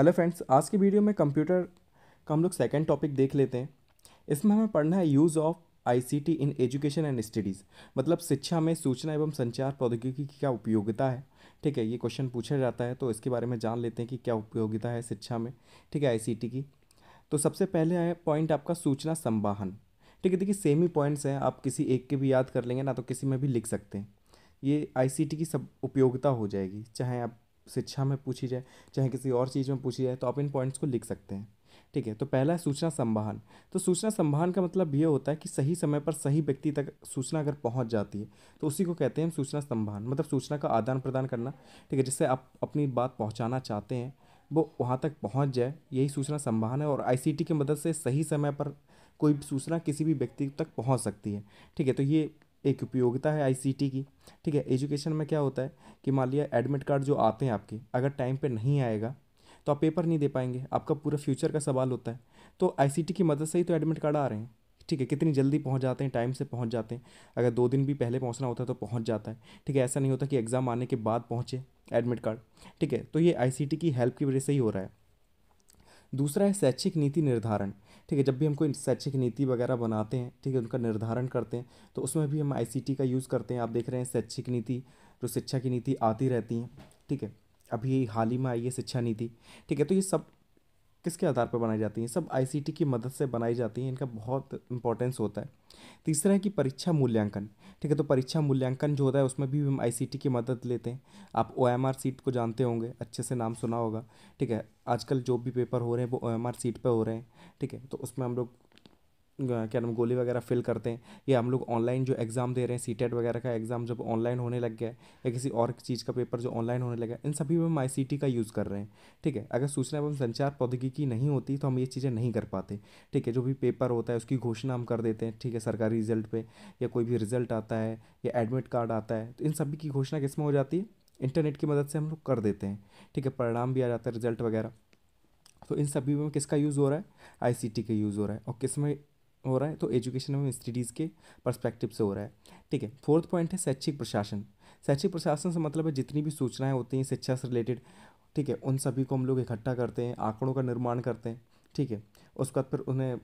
hello friends आज की video में कंप्यूटर का हम लोग सेकेंड टॉपिक देख लेते हैं इसमें हमें पढ़ना है use of ICT in education and studies मतलब शिक्षा में सूचना एवं संचार प्रौद्योगिकी की क्या उपयोगिता है ठीक है ये क्वेश्चन पूछा जाता है तो इसके बारे में जान लेते हैं कि क्या उपयोगिता है शिक्षा में ठीक है आई की तो सबसे पहले है पॉइंट आपका सूचना संवाहन ठीक है देखिए सेम ही पॉइंट्स हैं आप किसी एक के भी याद कर लेंगे ना तो किसी में भी लिख सकते हैं ये आईसीटी की सब उपयोगिता हो जाएगी चाहे आप शिक्षा में पूछी जाए चाहे किसी और चीज़ में पूछी जाए तो आप इन पॉइंट्स को लिख सकते हैं ठीक है तो पहला है सूचना संवाहन तो सूचना संवाहन का मतलब ये होता है कि सही समय पर सही व्यक्ति तक सूचना अगर पहुंच जाती है तो उसी को कहते हैं सूचना संवाहन मतलब सूचना का आदान प्रदान करना ठीक है जिससे आप अपनी बात पहुंचाना चाहते हैं वो वहाँ तक पहुँच जाए यही सूचना संवाहन है और आई की मदद से सही समय पर कोई सूचना किसी भी व्यक्ति तक पहुँच सकती है ठीक है तो ये एक उपयोगिता है आईसीटी की ठीक है एजुकेशन में क्या होता है कि मान लिया एडमिट कार्ड जो आते हैं आपके अगर टाइम पे नहीं आएगा तो आप पेपर नहीं दे पाएंगे आपका पूरा फ्यूचर का सवाल होता है तो आईसीटी की मदद से ही तो एडमिट कार्ड आ रहे हैं ठीक है कितनी जल्दी पहुंच जाते हैं टाइम से पहुंच जाते हैं अगर दो दिन भी पहले पहुंचना होता है तो पहुंच जाता है ठीक है ऐसा नहीं होता कि एग्ज़ाम आने के बाद पहुंचे एडमिट कार्ड ठीक है तो ये आईसीटी की हेल्प की वजह से ही हो रहा है दूसरा है शैक्षिक नीति निर्धारण ठीक है जब भी हम कोई शैक्षिक नीति वगैरह बनाते हैं ठीक है उनका निर्धारण करते हैं तो उसमें भी हम आई का यूज़ करते हैं आप देख रहे हैं शैक्षिक नीति जो शिक्षा की नीति आती रहती हैं ठीक है अभी हाल ही में आई है शिक्षा नीति ठीक है तो ये सब किसके आधार पर बनाई जाती हैं सब आईसीटी की मदद से बनाई जाती हैं इनका बहुत इंपॉर्टेंस होता है तीसरा है कि परीक्षा मूल्यांकन ठीक है तो परीक्षा मूल्यांकन जो होता है उसमें भी हम आईसीटी की मदद लेते हैं आप ओ सीट को जानते होंगे अच्छे से नाम सुना होगा ठीक है आजकल जो भी पेपर हो रहे हैं वो ओ सीट पर हो रहे हैं ठीक है तो उसमें हम लोग क्या नाम गोली वगैरह फिल करते हैं या हम लोग ऑनलाइन जो एग्ज़ाम दे रहे हैं सी e वगैरह का एग्ज़ाम जब ऑनलाइन होने लग गया या किसी और चीज़ का पेपर जो ऑनलाइन होने लगा इन सभी में हम आई का यूज़ कर रहे हैं ठीक है अगर सूचना एवं संचार प्रौद्योगिकी नहीं होती तो हम ये चीज़ें नहीं कर पाते ठीक है जो भी पेपर होता है उसकी घोषणा हम कर देते हैं ठीक है सरकारी रिजल्ट पर या कोई भी रिजल्ट आता है या एडमिट कार्ड आता है तो इन सभी की घोषणा किस में हो जाती है इंटरनेट की मदद से हम लोग कर देते हैं ठीक है परिणाम भी आ जाता है रिजल्ट वगैरह तो इन सभी में किसका यूज़ हो रहा है आईसीटी का यूज़ हो रहा है और किस में हो रहा है तो एजुकेशन एवं स्टडीज़ के परस्पेक्टिव से हो रहा है ठीक है फोर्थ पॉइंट है शैक्षिक प्रशासन शैक्षिक प्रशासन से मतलब है जितनी भी सूचनाएं होती हैं शिक्षा से रिलेटेड ठीक है उन सभी को हम लोग इकट्ठा करते हैं आंकड़ों का निर्माण करते हैं ठीक है उसके बाद फिर उन्हें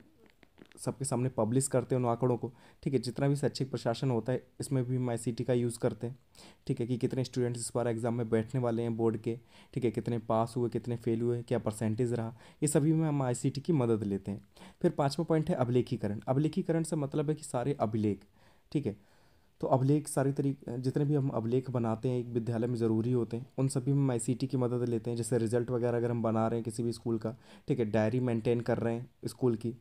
सबके सामने पब्लिश करते हैं उन आंकड़ों को ठीक है जितना भी शैक्षिक प्रशासन होता है इसमें भी हम आई का यूज़ करते हैं ठीक है कि कितने स्टूडेंट्स इस बार एग्ज़ाम में बैठने वाले हैं बोर्ड के ठीक है कितने पास हुए कितने फेल हुए क्या परसेंटेज रहा ये सभी में हम आई की मदद लेते हैं फिर पाँचवा पॉइंट है अभिलेखीकरण अभिलेखीकरण से मतलब है कि सारे अभिलेख ठीक है तो अभिलेख सारे तरीके जितने भी हम अभिलेख बनाते हैं एक विद्यालय में ज़रूरी होते हैं उन सभी में हम आई की मदद लेते हैं जैसे रिजल्ट वगैरह अगर हम बना रहे हैं किसी भी स्कूल का ठीक है डायरी मेंटेन कर रहे हैं स्कूल की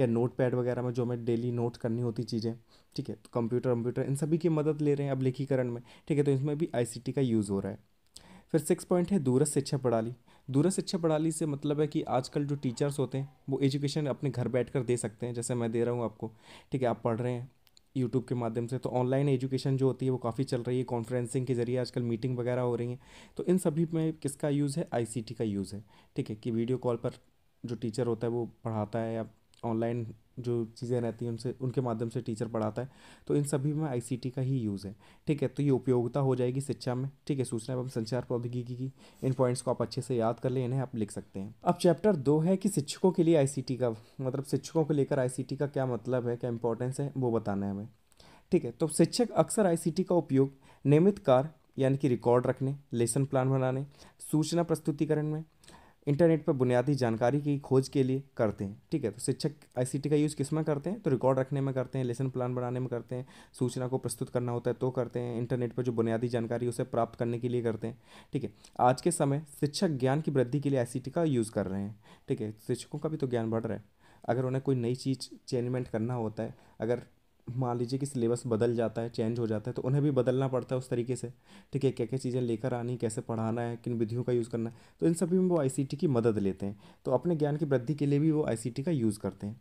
या नोट पैड वगैरह में जो हमें डेली नोट करनी होती चीज़ें ठीक है तो कंप्यूटर वम्प्यूटर इन सभी की मदद ले रहे हैं अभिलेखीकरण में ठीक है तो इसमें भी आई का यूज़ हो रहा है फिर सिक्स पॉइंट है दूरस्थ शिक्षा प्रणाली दूरस्थ शिक्षा प्रणाली से मतलब है कि आजकल जो टीचर्स होते हैं वो एजुकेशन अपने घर बैठ दे सकते हैं जैसे मैं दे रहा हूँ आपको ठीक है आप पढ़ रहे हैं यूट्यूब के माध्यम से तो ऑनलाइन एजुकेशन जो होती है वो काफ़ी चल रही है कॉन्फ्रेंसिंग के जरिए आजकल मीटिंग वगैरह हो रही है तो इन सभी में किसका यूज़ है आईसीटी का यूज़ है ठीक है कि वीडियो कॉल पर जो टीचर होता है वो पढ़ाता है या ऑनलाइन जो चीज़ें रहती हैं उनसे उनके माध्यम से टीचर पढ़ाता है तो इन सभी में आईसीटी का ही यूज़ है ठीक है तो ये उपयोगिता हो जाएगी शिक्षा में ठीक है सूचना एवं संचार प्रौद्योगिकी की इन पॉइंट्स को आप अच्छे से याद कर लें इन्हें आप लिख सकते हैं अब चैप्टर दो है कि शिक्षकों के लिए आई का मतलब शिक्षकों को लेकर आई का क्या मतलब है क्या इंपॉर्टेंस है वो बताना है हमें ठीक है तो शिक्षक अक्सर आई का उपयोग नियमित कार्य यानी कि रिकॉर्ड रखने लेसन प्लान बनाने सूचना प्रस्तुतिकरण में इंटरनेट पर बुनियादी जानकारी की खोज के लिए करते हैं ठीक है तो शिक्षक आई का यूज़ किस में करते हैं तो रिकॉर्ड रखने में करते हैं लेसन प्लान बनाने में करते हैं सूचना को प्रस्तुत करना होता है तो करते हैं इंटरनेट पर जो बुनियादी जानकारी उसे प्राप्त करने के लिए करते हैं ठीक है आज के समय शिक्षक ज्ञान की वृद्धि के लिए आई का यूज़ कर रहे हैं ठीक है शिक्षकों का भी तो ज्ञान बढ़ रहा है अगर उन्हें कोई नई चीज़ चेंजमेंट करना होता है अगर मान लीजिए कि सिलेबस बदल जाता है चेंज हो जाता है तो उन्हें भी बदलना पड़ता है उस तरीके से ठीक है क्या क्या चीज़ें लेकर आनी कैसे पढ़ाना है किन विधियों का यूज़ करना है तो इन सभी में वो आई की मदद लेते हैं तो अपने ज्ञान की वृद्धि के लिए भी वो आई का यूज़ करते हैं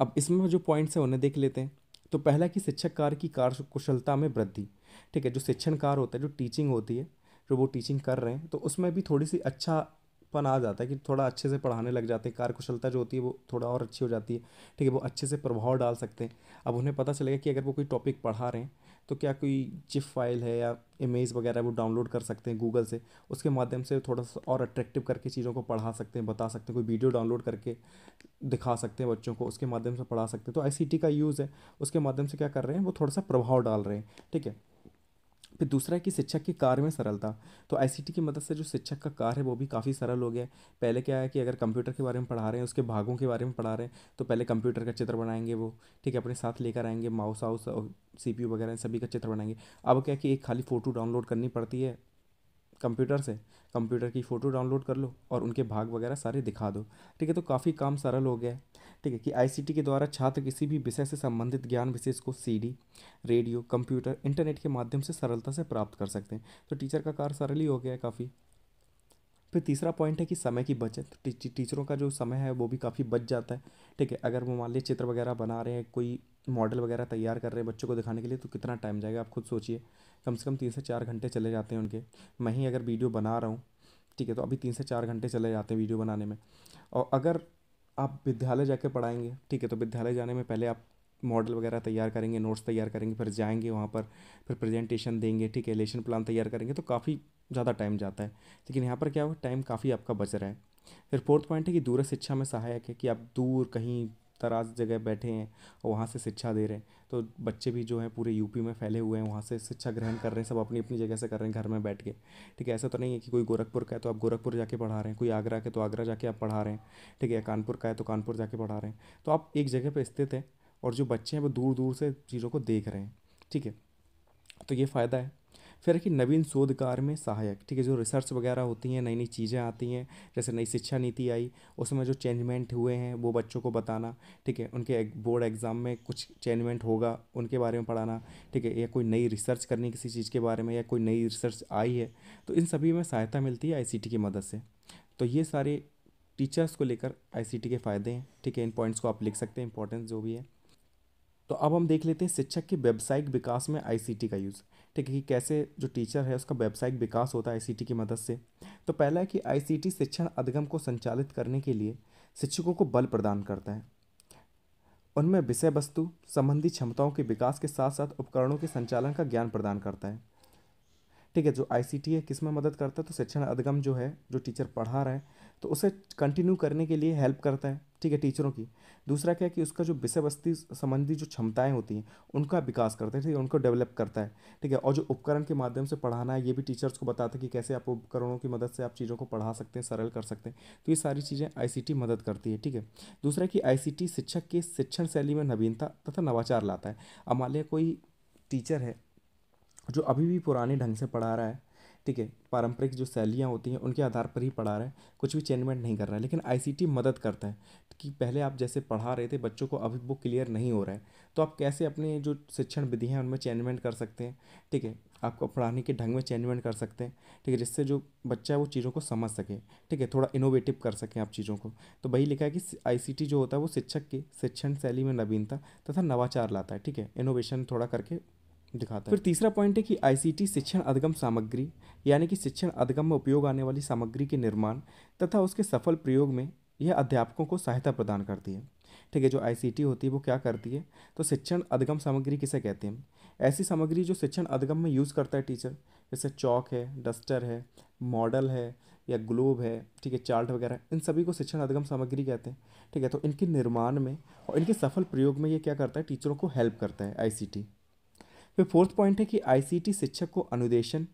अब इसमें जो पॉइंट्स हैं उन्हें देख लेते हैं तो पहला कि शिक्षक कार की कार्यकुशलता कुशलता में वृद्धि ठीक है जो शिक्षण कार होता है जो टीचिंग होती है जो वो टीचिंग कर रहे हैं तो उसमें भी थोड़ी सी अच्छा बचपन आ जाता है कि थोड़ा अच्छे से पढ़ाने लग जाते हैं कार्यकुशलता जो होती है वो थोड़ा और अच्छी हो जाती है ठीक है वो अच्छे से प्रभाव डाल सकते हैं अब उन्हें पता चलेगा कि अगर वो कोई टॉपिक पढ़ा रहे हैं तो क्या कोई चिप फाइल है या इमेज वगैरह वो डाउनलोड कर सकते हैं गूगल से उसके माध्यम से थोड़ा सा और अट्रैक्टिव करके चीज़ों को पढ़ा सकते हैं बता सकते हैं कोई वीडियो डाउनलोड करके दिखा सकते हैं बच्चों को उसके माध्यम से पढ़ा सकते हैं तो आई का यूज़ है उसके माध्यम से क्या कर रहे हैं वो थोड़ा सा प्रभाव डाल रहे हैं ठीक है फिर दूसरा है कि शिक्षक के कार्य में सरलता तो आई की मदद से जो शिक्षक का कार्य है वो भी काफ़ी सरल हो गया है पहले क्या है कि अगर कंप्यूटर के बारे में पढ़ा रहे हैं उसके भागों के बारे में पढ़ा रहे हैं तो पहले कंप्यूटर का चित्र बनाएंगे वो ठीक है अपने साथ लेकर आएंगे माउस हाउस और सी वगैरह सभी का चित्र बनाएंगे अब क्या है कि एक खाली फ़ोटो डाउनलोड करनी पड़ती है कंप्यूटर से कंप्यूटर की फ़ोटो डाउनलोड कर लो और उनके भाग वगैरह सारे दिखा दो ठीक है तो काफ़ी काम सरल हो गया है ठीक है कि आईसीटी के द्वारा छात्र किसी भी विषय से संबंधित ज्ञान विशेष को सीडी रेडियो कंप्यूटर इंटरनेट के माध्यम से सरलता से प्राप्त कर सकते हैं तो टीचर का कार्य सरल ही हो गया है काफ़ी फिर तीसरा पॉइंट है कि समय की बचत टी, टीचरों का जो समय है वो भी काफ़ी बच जाता है ठीक है अगर वो मान लीजिए चित्र वगैरह बना रहे हैं कोई मॉडल वगैरह तैयार कर रहे हैं बच्चों को दिखाने के लिए तो कितना टाइम जाएगा आप खुद सोचिए कम से कम तीन से चार घंटे चले जाते हैं उनके मैं ही अगर वीडियो बना रहा हूँ ठीक है तो अभी तीन से चार घंटे चले जाते हैं वीडियो बनाने में और अगर आप विद्यालय जाकर पढ़ाएंगे ठीक है तो विद्यालय जाने में पहले आप मॉडल वगैरह तैयार करेंगे नोट्स तैयार करेंगे फिर जाएंगे वहाँ पर फिर प्रेजेंटेशन देंगे ठीक है लेशन प्लान तैयार करेंगे तो काफ़ी ज़्यादा टाइम जाता है लेकिन यहाँ पर क्या हुआ टाइम काफ़ी आपका बच रहा है फिर फोर्थ पॉइंट है कि दूर शिक्षा में सहायक है कि आप दूर कहीं तराज जगह बैठे हैं और वहाँ से शिक्षा दे रहे हैं तो बच्चे भी जो हैं पूरे यूपी में फैले हुए हैं वहाँ से शिक्षा ग्रहण कर रहे हैं सब अपनी अपनी जगह से कर रहे हैं घर में बैठ के ठीक है ऐसा तो नहीं है कि कोई गोरखपुर का है तो आप गोरखपुर जाके पढ़ा रहे हैं कोई आगरा के तो आगरा जाके आप पढ़ा रहे हैं ठीक है कानपुर का है तो कानपुर जाके पढ़ा रहे हैं तो आप एक जगह पर स्थित हैं और जो बच्चे हैं वो दूर दूर से चीज़ों को देख रहे हैं ठीक है तो ये फ़ायदा है फिर रखिए नवीन शोधकार में सहायक ठीक है जो रिसर्च वगैरह होती हैं नई नई चीज़ें आती हैं जैसे नई शिक्षा नीति आई उसमें जो चेंजमेंट हुए हैं वो बच्चों को बताना ठीक है उनके बोर्ड एग्ज़ाम में कुछ चेंजमेंट होगा उनके बारे में पढ़ाना ठीक है या कोई नई रिसर्च करनी किसी चीज़ के बारे में या कोई नई रिसर्च आई है तो इन सभी में सहायता मिलती है आई की मदद से तो ये सारे टीचर्स को लेकर आई के फ़ायदे हैं ठीक है इन पॉइंट्स को आप लिख सकते हैं इंपॉर्टेंस जो भी है तो अब हम देख लेते हैं शिक्षक के व्यावसायिक विकास में आईसीटी का यूज़ ठीक है कि कैसे जो टीचर है उसका व्यावसायिक विकास होता है आईसीटी की मदद से तो पहला है कि आईसीटी शिक्षण अधिगम को संचालित करने के लिए शिक्षकों को बल प्रदान करता है उनमें विषय वस्तु संबंधी क्षमताओं के विकास के साथ साथ उपकरणों के संचालन का ज्ञान प्रदान करता है ठीक है जो आईसीटी है किस में मदद करता है तो शिक्षण अधिगम जो है जो टीचर पढ़ा रहा है तो उसे कंटिन्यू करने के लिए हेल्प करता है ठीक है टीचरों की दूसरा क्या है कि उसका जो विषय वस्ती संबंधी जो क्षमताएं होती हैं उनका विकास करता है ठीक है उनको डेवलप करता है ठीक है और जो उपकरण के माध्यम से पढ़ाना है ये भी टीचर्स को बताता है कि कैसे आप उपकरणों की मदद से आप चीज़ों को पढ़ा सकते हैं सरल कर सकते हैं तो ये सारी चीज़ें आई मदद करती है ठीक है दूसरा कि आई शिक्षक के शिक्षण शैली में नवीनता तथा नवाचार लाता है अब मान लिया कोई टीचर है जो अभी भी पुराने ढंग से पढ़ा रहा है ठीक है पारंपरिक जो शैलियाँ होती हैं उनके आधार पर ही पढ़ा रहा है कुछ भी चेंजमेंट नहीं कर रहा है लेकिन आईसीटी मदद करता है कि पहले आप जैसे पढ़ा रहे थे बच्चों को अभी वो क्लियर नहीं हो रहा है तो आप कैसे अपने जो शिक्षण विधि हैं उनमें चेंजमेंट कर सकते हैं ठीक है आपको पढ़ाने के ढंग में चेंजमेंट कर सकते हैं ठीक है जिससे जो बच्चा है वो चीज़ों को समझ सके ठीक है थोड़ा इनोवेटिव कर सकें आप चीज़ों को तो वही लिखा है कि आईसीटी जो होता है वो शिक्षक की शिक्षण शैली में नवीनता तथा नवाचार लाता है ठीक है इनोवेशन थोड़ा करके दिखाता है फिर तीसरा पॉइंट है कि आईसीटी शिक्षण अधिगम सामग्री यानी कि शिक्षण अधिगम में उपयोग आने वाली सामग्री के निर्माण तथा उसके सफल प्रयोग में यह अध्यापकों को सहायता प्रदान करती है ठीक है जो आईसीटी होती है वो क्या करती है तो शिक्षण अधिगम सामग्री किसे कहते हैं ऐसी सामग्री जो शिक्षण अधिगम में यूज़ करता है टीचर जैसे चौक है डस्टर है मॉडल है या ग्लोब है ठीक है चार्ट वगैरह इन सभी को शिक्षण अधिगम सामग्री कहते हैं ठीक है तो इनके निर्माण में और इनके सफल प्रयोग में ये क्या करता है टीचरों को हेल्प करता है आईसीटी फिर फोर्थ पॉइंट है कि आईसीटी शिक्षक को अनुदेशन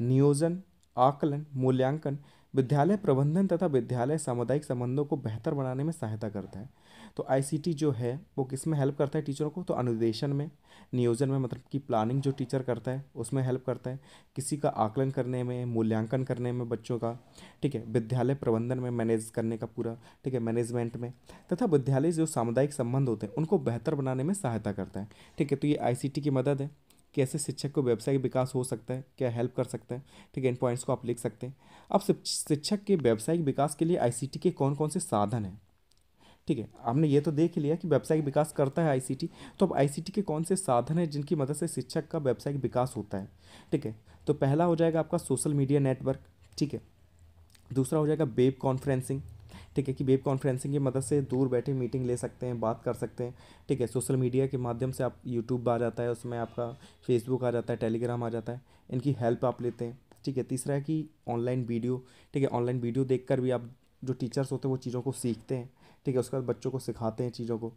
नियोजन आकलन मूल्यांकन विद्यालय प्रबंधन तथा विद्यालय सामुदायिक संबंधों को बेहतर बनाने में सहायता करता है तो आईसीटी जो है वो किस में हेल्प करता है टीचरों को तो अनुदेशन में नियोजन में मतलब कि प्लानिंग जो टीचर करता है उसमें हेल्प करता है किसी का आकलन करने में मूल्यांकन करने में बच्चों का ठीक है विद्यालय प्रबंधन में मैनेज करने का पूरा ठीक है मैनेजमेंट में तथा विद्यालय जो सामुदायिक संबंध होते हैं उनको बेहतर बनाने में सहायता करता है ठीक है तो ये आई की मदद है कैसे शिक्षक को व्यवसाय विकास हो सकता है क्या हेल्प कर सकता है ठीक है इन पॉइंट्स को आप लिख सकते हैं अब शिक्षक के व्यावसायिक विकास के लिए आई के कौन कौन से साधन हैं ठीक है आपने ये तो देख लिया कि व्यावसायिक विकास करता है आईसीटी तो अब आईसीटी के कौन से साधन हैं जिनकी मदद से शिक्षक का व्यावसायिक विकास होता है ठीक है तो पहला हो जाएगा आपका सोशल मीडिया नेटवर्क ठीक है दूसरा हो जाएगा वेब कॉन्फ्रेंसिंग ठीक है कि वेब कॉन्फ्रेंसिंग की मदद से दूर बैठे मीटिंग ले सकते हैं बात कर सकते हैं ठीक है सोशल मीडिया के माध्यम से आप यूट्यूब आ जाता है उसमें आपका फेसबुक आ जाता है टेलीग्राम आ जाता है इनकी हेल्प आप लेते हैं ठीक है तीसरा है कि ऑनलाइन वीडियो ठीक है ऑनलाइन वीडियो देख भी आप जो टीचर्स होते हैं वो चीज़ों को सीखते हैं ठीक है उसके बाद बच्चों को सिखाते हैं चीज़ों को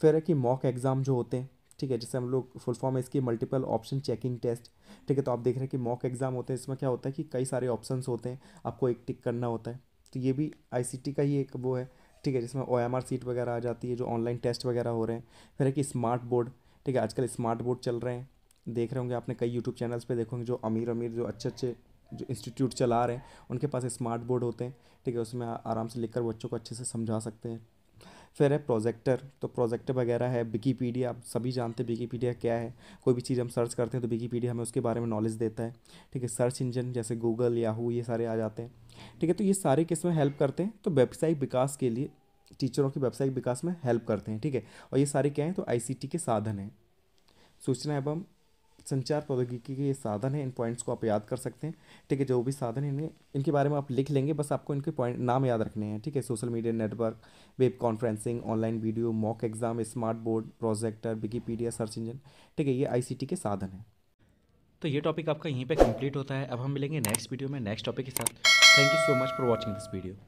फिर है कि मॉक एग्ज़ाम जो होते हैं ठीक है जैसे हम लोग फुल फॉर्म है इसकी मल्टीपल ऑप्शन चेकिंग टेस्ट ठीक है तो आप देख रहे हैं कि मॉक एग्ज़ाम होते हैं इसमें क्या होता है कि कई सारे ऑप्शंस होते हैं आपको एक टिक करना होता है तो ये भी आई का ही एक वो है ठीक है जिसमें ओ सीट वगैरह आ जाती है जो ऑनलाइन टेस्ट वगैरह हो रहे हैं फिर है कि स्मार्ट बोर्ड ठीक है आजकल स्मार्ट बोर्ड चल रहे हैं देख रहे होंगे आपने कई यूट्यूब चैनल्स पर देखोगे जो अमीर अमीर जो अच्छे अच्छे जो इंस्टीट्यूट चला रहे हैं उनके पास स्मार्ट बोर्ड होते हैं ठीक है उसमें आराम से लेकर बच्चों को अच्छे से समझा सकते हैं फिर है प्रोजेक्टर तो प्रोजेक्टर वगैरह है विकीपीडिया आप सभी जानते हैं विकीपीडिया क्या है कोई भी चीज़ हम सर्च करते हैं तो विकीपीडिया हमें उसके बारे में नॉलेज देता है ठीक है सर्च इंजन जैसे गूगल याहू ये सारे आ जाते हैं ठीक है तो ये सारे किस में हेल्प करते हैं तो व्यावसायिक विकास के लिए टीचरों के व्यावसायिक विकास में हेल्प करते हैं ठीक है और ये सारे क्या हैं तो आई के साधन हैं सूचना एवं संचार प्रौद्योगिकी के ये साधन है इन पॉइंट्स को आप याद कर सकते हैं ठीक है जो भी साधन है इन्हें इनके बारे में आप लिख लेंगे बस आपको इनके पॉइंट नाम याद रखने हैं ठीक है social media network web conferencing online video mock exam smart board projector Wikipedia search engine ठीक है ये आई के साधन है तो ये टॉपिक आपका यहीं पर कंप्लीट होता है अब हम मिलेंगे नेक्स्ट वीडियो में नेक्स्ट टॉपिक के साथ thank you so much for watching this video